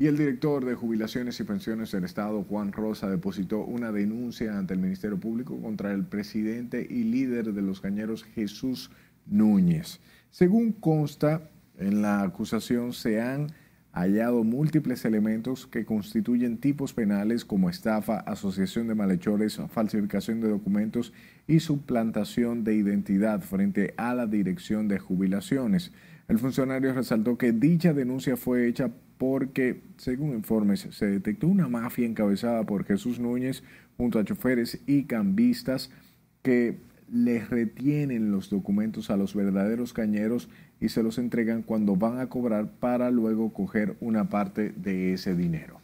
Y el director de Jubilaciones y Pensiones del Estado, Juan Rosa, depositó una denuncia ante el Ministerio Público contra el presidente y líder de los cañeros, Jesús Núñez. Según consta, en la acusación se han hallado múltiples elementos que constituyen tipos penales como estafa, asociación de malhechores, falsificación de documentos y suplantación de identidad frente a la Dirección de Jubilaciones. El funcionario resaltó que dicha denuncia fue hecha porque, según informes, se detectó una mafia encabezada por Jesús Núñez junto a choferes y cambistas que les retienen los documentos a los verdaderos cañeros y se los entregan cuando van a cobrar para luego coger una parte de ese dinero.